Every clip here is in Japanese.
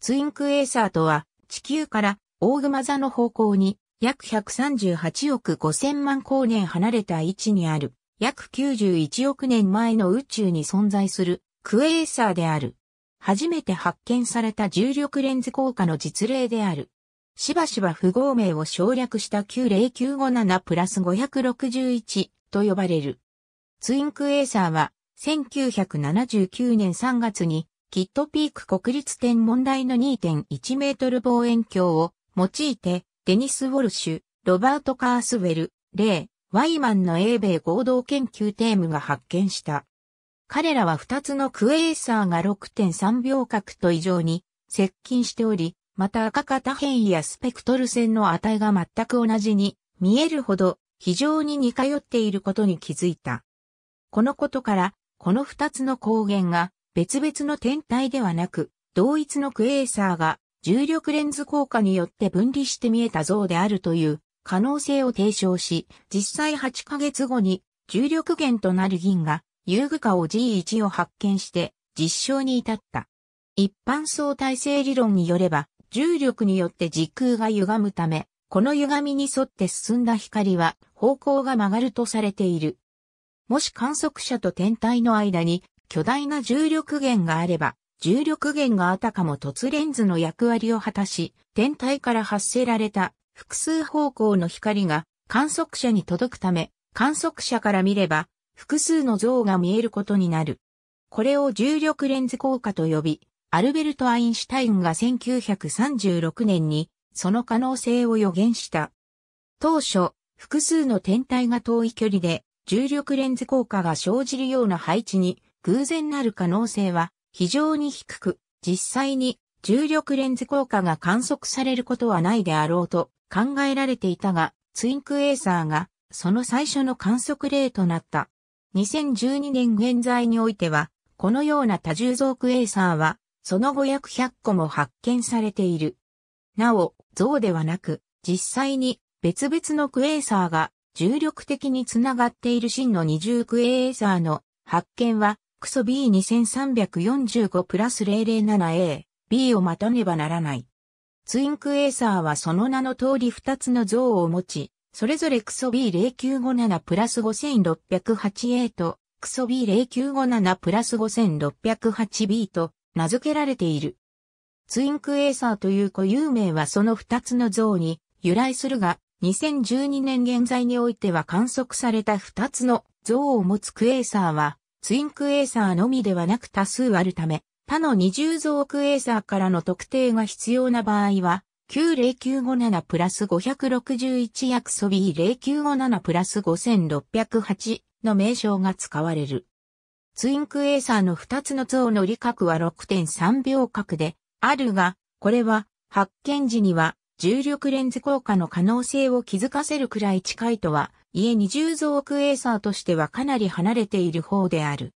ツインクエーサーとは、地球から大熊座の方向に約138億5000万光年離れた位置にある、約91億年前の宇宙に存在するクエーサーである。初めて発見された重力レンズ効果の実例である。しばしば不合名を省略した90957プラス561と呼ばれる。ツインクエーサーは1979年3月にキットピーク国立天文台の2.1メートル望遠鏡を用いて、デニス・ウォルシュ、ロバート・カースウェル、レイ、ワイマンの英米合同研究テームが発見した。彼らは2つのクエーサーが6.3秒角と異常に接近しており、また赤型変異やスペクトル線の値が全く同じに見えるほど非常に似通っていることに気づいた。このことから、この2つの光源が別々の天体ではなく、同一のクエーサーが重力レンズ効果によって分離して見えた像であるという可能性を提唱し、実際8ヶ月後に重力源となる銀が遊具化を G1 を発見して実証に至った。一般相対性理論によれば、重力によって時空が歪むため、この歪みに沿って進んだ光は方向が曲がるとされている。もし観測者と天体の間に巨大な重力源があれば、重力源があたかも凸レンズの役割を果たし、天体から発せられた複数方向の光が観測者に届くため、観測者から見れば複数の像が見えることになる。これを重力レンズ効果と呼び、アルベルト・アインシュタインが1936年にその可能性を予言した。当初、複数の天体が遠い距離で重力レンズ効果が生じるような配置に偶然なる可能性は非常に低く、実際に重力レンズ効果が観測されることはないであろうと考えられていたが、ツインクエーサーがその最初の観測例となった。2012年現在においては、このような多重増クエーサーは、その後約100個も発見されている。なお、像ではなく、実際に別々のクエーサーが重力的につながっている真の二重クエーサーの発見はクソ B2345 プラス 007A、B を待たねばならない。ツインクエーサーはその名の通り2つの像を持ち、それぞれクソ B0957 プラス 5608A と、クソ B0957 プラス 5608B と名付けられている。ツインクエーサーという固有名はその2つの像に由来するが、2012年現在においては観測された2つの像を持つクエーサーは、ツインクエーサーのみではなく多数あるため、他の二重増クエーサーからの特定が必要な場合は、90957プラス561約素 B0957 プラス5608の名称が使われる。ツインクエーサーの2つの像の理角は6.3秒角であるが、これは発見時には重力レンズ効果の可能性を気づかせるくらい近いとは家20増クエーサーとしてはかなり離れている方である。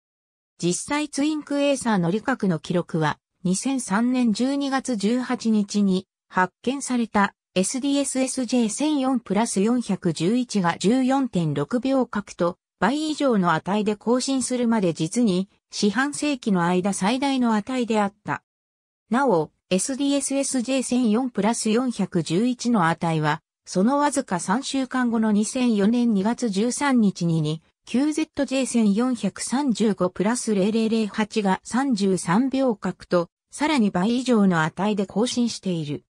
実際ツインクエーサーの理覚の記録は2003年12月18日に発見された SDSSJ1004 プラス411が14.6秒角と倍以上の値で更新するまで実に四半世紀の間最大の値であった。なお、SDSSJ1004 プラス411の値はそのわずか3週間後の2004年2月13日に QZJ1435 プラス0008が33秒角と、さらに倍以上の値で更新している。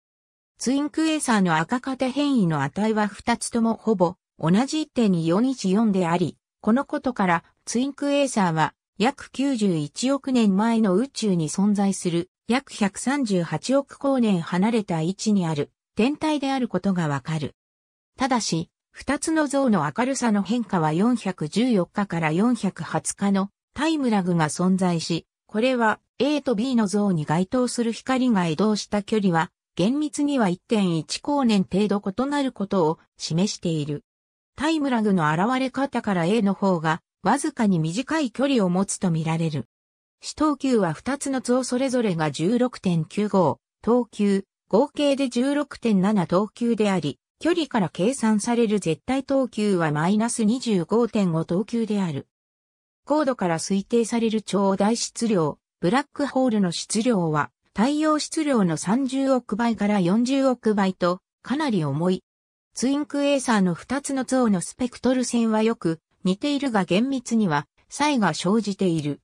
ツインクエーサーの赤型変異の値は2つともほぼ同じ1.414であり、このことからツインクエーサーは約91億年前の宇宙に存在する約138億光年離れた位置にある天体であることがわかる。ただし、二つの像の明るさの変化は414日から420日のタイムラグが存在し、これは A と B の像に該当する光が移動した距離は厳密には1.1光年程度異なることを示している。タイムラグの現れ方から A の方がわずかに短い距離を持つとみられる。死等級は二つの像それぞれが16.95、等級合計で16.7投球であり、距離から計算される絶対投球はマイナス25.5投球である。高度から推定される超大質量、ブラックホールの質量は、太陽質量の30億倍から40億倍と、かなり重い。ツインクエーサーの2つの像のスペクトル線はよく似ているが厳密には差異が生じている。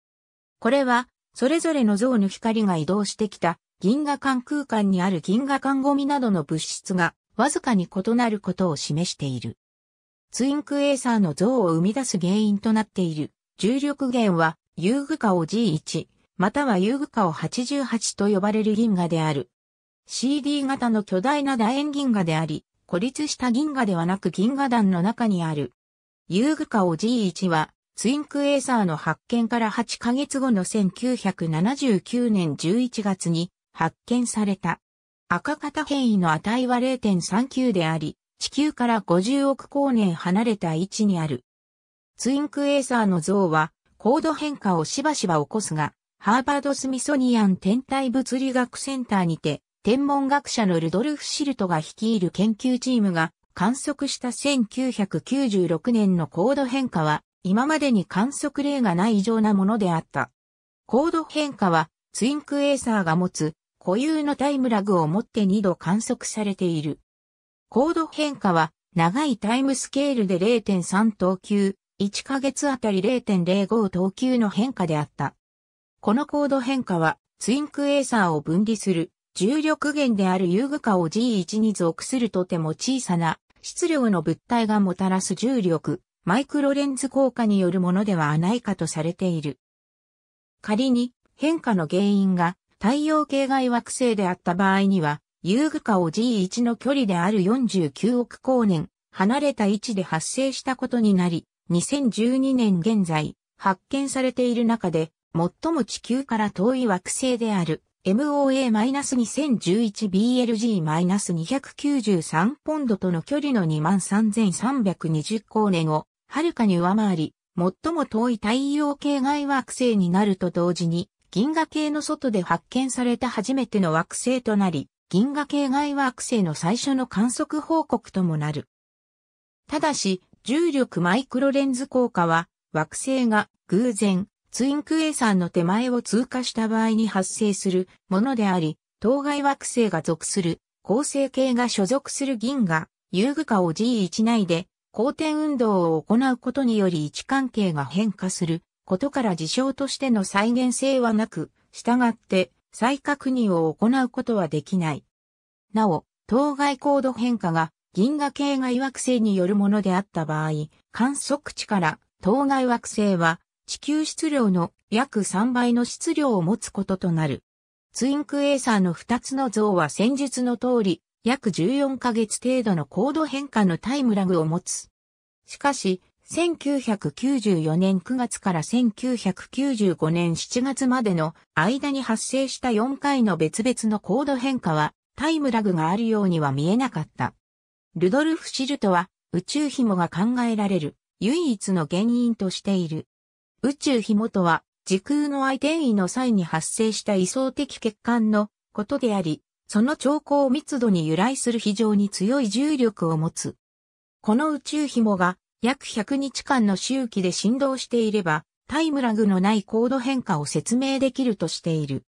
これは、それぞれの像の光が移動してきた銀河間空間にある銀河間ゴミなどの物質がわずかに異なることを示している。ツインクエーサーの像を生み出す原因となっている重力源は遊具化を G1 または遊具化を88と呼ばれる銀河である。CD 型の巨大な楕円銀河であり、孤立した銀河ではなく銀河団の中にある。遊具化を G1 はツインクエーサーの発見から8ヶ月後の1979年11月に発見された。赤型変異の値は0.39であり、地球から50億光年離れた位置にある。ツインクエーサーの像は、高度変化をしばしば起こすが、ハーバード・スミソニアン天体物理学センターにて、天文学者のルドルフ・シルトが率いる研究チームが観測した1996年の高度変化は、今までに観測例がない異常なものであった。高度変化は、ツインクエーサーが持つ固有のタイムラグをもって2度観測されている。高度変化は長いタイムスケールで0.3等級、1ヶ月あたり0.05等級の変化であった。この高度変化はツインクエーサーを分離する重力源である遊具化を G1 に属するとても小さな質量の物体がもたらす重力、マイクロレンズ効果によるものではないかとされている。仮に変化の原因が太陽系外惑星であった場合には、ユーグカを G1 の距離である49億光年、離れた位置で発生したことになり、2012年現在、発見されている中で、最も地球から遠い惑星である MOA-2011BLG-293 ポンドとの距離の23,320光年をはるかに上回り、最も遠い太陽系外惑星になると同時に、銀河系の外で発見された初めての惑星となり、銀河系外惑星の最初の観測報告ともなる。ただし、重力マイクロレンズ効果は、惑星が偶然、ツインクエさんの手前を通過した場合に発生するものであり、当該惑星が属する、恒星系が所属する銀河、遊具化を G1 内で、公転運動を行うことにより位置関係が変化することから事象としての再現性はなく、従って再確認を行うことはできない。なお、当該高度変化が銀河系外惑星によるものであった場合、観測値から当該惑星は地球質量の約3倍の質量を持つこととなる。ツインクエーサーの2つの像は戦術の通り、約14ヶ月程度の高度変化のタイムラグを持つ。しかし、1994年9月から1995年7月までの間に発生した4回の別々のコード変化はタイムラグがあるようには見えなかった。ルドルフ・シルトは宇宙紐が考えられる唯一の原因としている。宇宙紐とは時空の相転移の際に発生した位相的欠陥のことであり、その兆候密度に由来する非常に強い重力を持つ。この宇宙紐が約100日間の周期で振動していれば、タイムラグのない高度変化を説明できるとしている。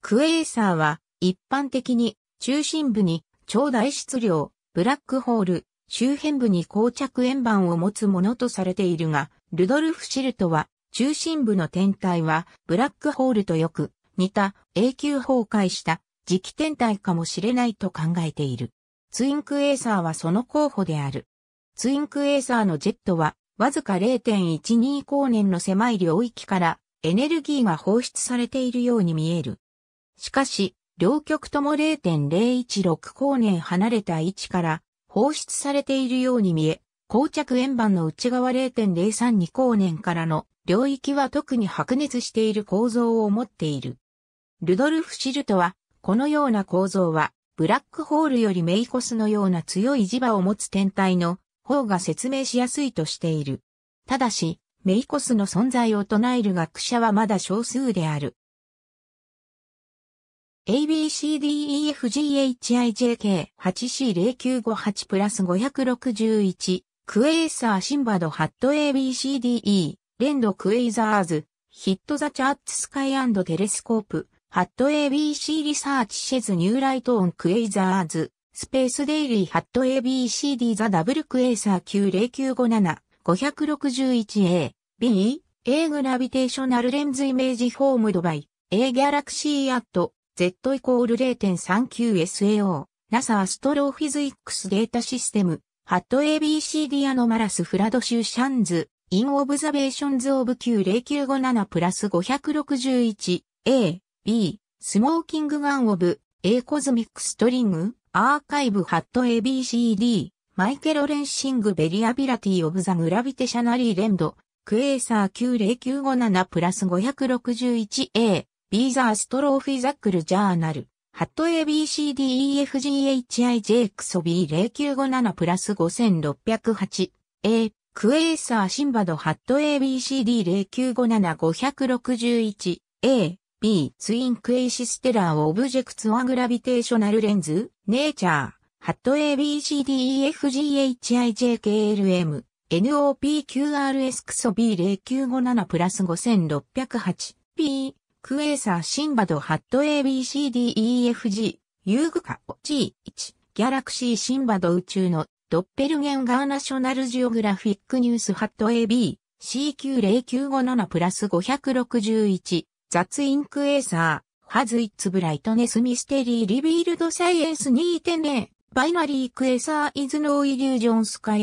クエーサーは、一般的に、中心部に超大質量、ブラックホール、周辺部に膠着円盤を持つものとされているが、ルドルフ・シルトは、中心部の天体は、ブラックホールとよく、似た永久崩壊した磁気天体かもしれないと考えている。ツインクエーサーはその候補である。ツインクエーサーのジェットは、わずか0.12光年の狭い領域からエネルギーが放出されているように見える。しかし、両極とも0.016光年離れた位置から放出されているように見え、膠着円盤の内側0.032光年からの領域は特に白熱している構造を持っている。ルドルフ・シルトは、このような構造は、ブラックホールよりメイコスのような強い磁場を持つ天体の方が説明しやすいとしている。ただし、メイコスの存在を唱える学者はまだ少数である。ABCDEFGHIJK8C0958 プラス561クエイサーシンバドハット ABCDE レンドクエイザーズヒットザチャーツスカイテレスコープハット ABC リサーチシェズニューライトオンクエイザーズスペースデイリーハット ABCD ザダブルクエーサー 90957-561A、B、A グラビテーショナルレンズイメージフォームドバイ、A ギャラクシーアット、Z イコール 0.39SAO、NASA アストロフィズイックスデータシステム、ハット ABCD アノマラスフラドシュシャンズ、インオブザベーションズオブ90957プラス 561A、B、スモーキングガンオブ、A コズミックストリング、アーカイブハット ABCD、マイケロレンシングベリアビラティオブザグラビテシャナリーレンド、クエーサー90957プラス 561A、ビーザーストローフィザックルジャーナル、ハット ABCDEFGHIJ クソ B0957 プラス 5608A、クエーサーシンバドハット ABCD0957-561A、B、ツインクエイシステラーオブジェクツアグラビテーショナルレンズ、ネイチャー、ハット ABCDEFGHIJKLM、NOPQRS クソ B0957 プラス5608、b クエーサーシンバドハット ABCDEFG、ユーグカ G1、ギャラクシーシンバド宇宙のドッペルゲンガーナショナルジオグラフィックニュースハット AB、c q 0 9 5プラス561、雑インクエーサー、ハズイッツブライトネスミステリーリビールドサイエンス2.0、バイナリークエーサーイズノーイリュージョンスカイ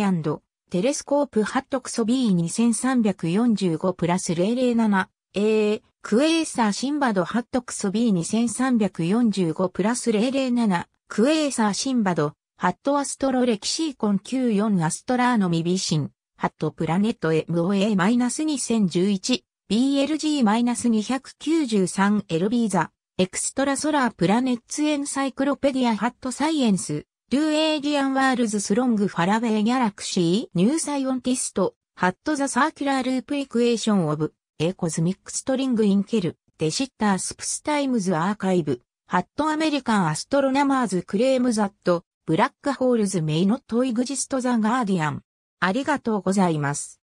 テレスコープハットクソ B2345 プラス 007A クエーサーシンバドハットクソ B2345 プラス007クエーサーシンバドハットアストロレキシーコン Q4 アストラーノミビシンハットプラネット MOA-2011 BLG-293LB ザ、エクストラソラープラネッツエンサイクロペディアハットサイエンス、ルーエイリアンワールズスロングファラウェイギャラクシー、ニューサイオンティスト、ハットザサーキュラーループエクエーションオブ、エコズミックストリングインケル、デシッタースプスタイムズアーカイブ、ハットアメリカンアストロナマーズクレームザット、ブラックホールズメイノットイグジストザガーディアン。ありがとうございます。